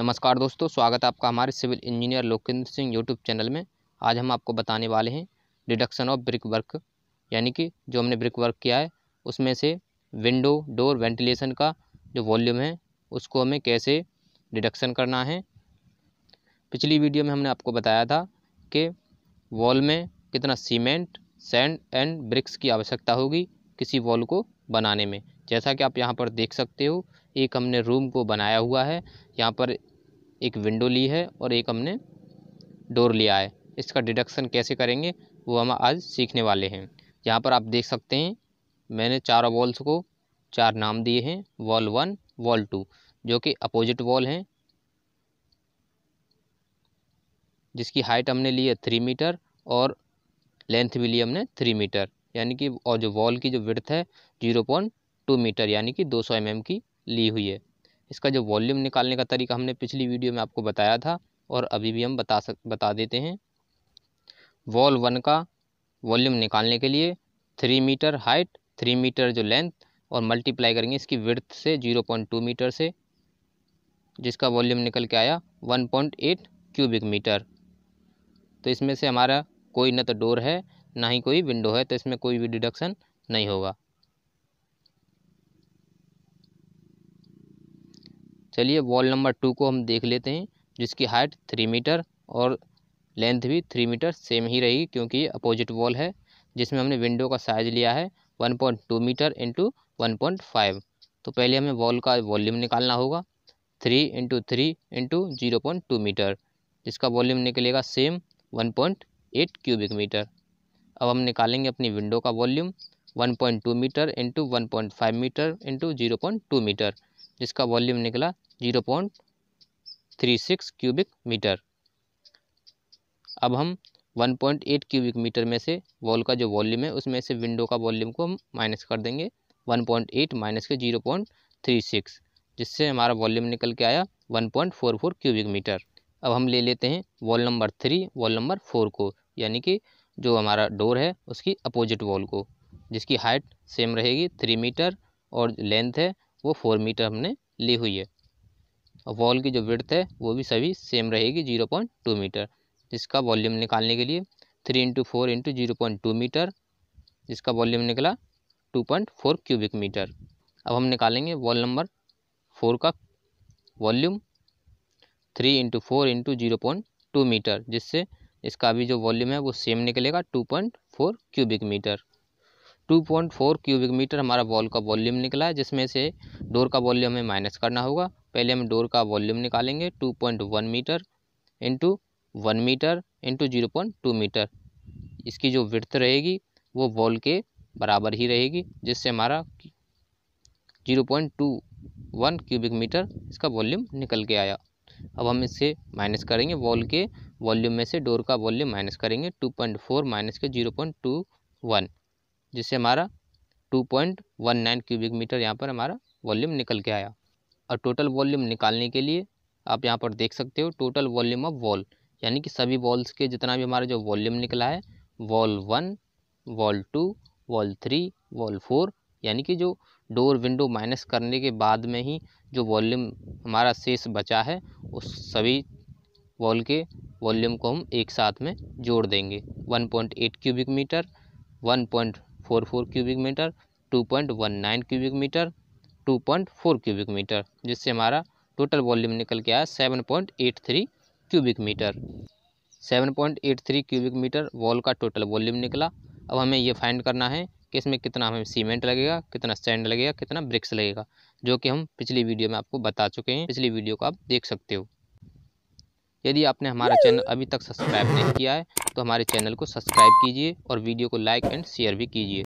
नमस्कार दोस्तों स्वागत है आपका हमारे civil engineer Lokendra Singh YouTube channel में आज हम आपको बताने वाले हैं डिडक्शन ऑफ ब्रिक वर्क यानी कि जो हमने ब्रिक वर्क किया है उसमें से विंडो डोर वेंटिलेशन का जो वॉल्यूम है उसको हमें कैसे डिडक्शन करना है पिछली वीडियो में हमने आपको बताया था कि वॉल में कितना सीमेंट सैंड एंड ब्रिक्स की आवश्यकता होगी किसी वॉल को बनाने में जैसा कि आप यहाँ पर देख सकते हो एक हमने रूम को बनाया हुआ है यहाँ पर एक विंडो ली है और एक हमने डोर लिया है इसका डिडक्शन कैसे करेंगे वो हम आज सीखने वाले हैं यहाँ पर आप देख सकते हैं मैंने चारों वॉल्स को चार नाम दिए हैं वॉल वन वॉल टू जो कि अपोजिट वॉल हैं जिसकी हाइट हमने ली है थ्री मीटर और लेंथ भी ली हमने थ्री मीटर यानी कि और जो वॉल की जो विड्थ है जीरो पॉइंट टू मीटर यानी कि दो सौ एम की ली हुई है इसका जो वॉल्यूम निकालने का तरीका हमने पिछली वीडियो में आपको बताया था और अभी भी हम बता सक बता देते हैं वॉल वन का वॉल्यूम निकालने के लिए three meter height three meter जो लेंथ और मल्टीप्लाई करेंगे इसकी विर्थ से जीरो पॉइंट टू मीटर से जिसका वॉल्यूम निकल के आया one point eight cubic meter तो इसमें से हमारा कोई न तो डोर है ना ही कोई विंडो है तो इसमें कोई भी डिडक्शन नहीं होगा चलिए वॉल नंबर टू को हम देख लेते हैं जिसकी हाइट थ्री मीटर और लेंथ भी थ्री मीटर सेम ही रहेगी क्योंकि ये अपोजिट वॉल है जिसमें हमने विंडो का साइज लिया है one point two meter into one point five तो पहले हमें वॉल का वॉल्यूम निकालना होगा three into three into zero point two meter जिसका वॉल्यूम निकलेगा same one point eight cubic meter अब हम निकालेंगे अपनी विंडो का volume one point two meter into one point five meter into zero point two meter जिसका volume निकला zero point three six cubic meter अब हम one point eight cubic meter में से वॉल का जो वॉल्यूम है उसमें से विंडो का वॉल्यूम को हम माइनस कर देंगे वन पॉइंट एट माइनस के जीरो पॉइंट थ्री सिक्स जिससे हमारा वॉल्यूम निकल के आया one point four four cubic meter अब हम ले लेते हैं wall number three wall number four को यानी कि जो हमारा डोर है उसकी अपोजिट वॉल को जिसकी हाइट सेम रहेगी थ्री मीटर और लेंथ है वो फोर मीटर हमने ली हुई है और वॉल की जो ब्रथ है वो भी सभी सेम रहेगी जीरो पॉइंट टू मीटर जिसका वॉल्यूम निकालने के लिए three into four into zero point two meter जिसका वॉल्यूम निकला two point four cubic meter अब हम निकालेंगे वॉल नंबर फोर का volume three into four into zero point two meter जिससे इसका भी जो वॉल्यूम है वो सेम निकलेगा two point four cubic meter two point four cubic meter हमारा बॉल का वॉल्यूम निकला है जिसमें से डोर का वॉल्यूम हमें माइनस करना होगा पहले हम डोर का वॉल्यूम निकालेंगे two point one meter into one meter into zero point two meter इसकी जो विर्थ रहेगी वो बॉल के बराबर ही रहेगी जिससे हमारा zero point two one cubic meter इसका वॉल्यूम निकल के आया अब हम इसे माइनस करेंगे वॉल के वॉल्यूम में से डोर का वॉल्यूम माइनस करेंगे टू पॉइंट फोर माइनस के जीरो पॉइंट टू वन जिससे हमारा 2.19 क्यूबिक मीटर यहाँ पर हमारा वॉल्यूम निकल के आया और टोटल वॉल्यूम निकालने के लिए आप यहाँ पर देख सकते हो टोटल वॉल्यूम ऑफ वॉल यानी कि सभी वॉल्स के जितना भी हमारा जो वॉल्यूम निकला है wall one wall two wall three wall four यानी कि जो डोर विंडो माइनस करने के बाद में ही जो वॉल्यूम हमारा शेष बचा है उस सभी वॉल के वॉल्यूम को हम एक साथ में जोड़ देंगे 1.8 cubic meter four four cubic meter two point one nine cubic meter two point four cubic meter जिससे हमारा टोटल वॉल्यूम निकल के आया seven point eight three cubic meter seven point eight three cubic meter wall का total volume निकला अब हमें ये फाइंड करना है कि इसमें कितना हमें सीमेंट लगेगा कितना सैंड लगेगा कितना ब्रिक्स लगेगा जो कि हम पिछली वीडियो में आपको बता चुके हैं पिछली वीडियो को आप देख सकते हो यदि आपने हमारा चैनल अभी तक सब्सक्राइब नहीं किया है तो हमारे चैनल को सब्सक्राइब कीजिए और वीडियो को लाइक एंड शेयर भी कीजिए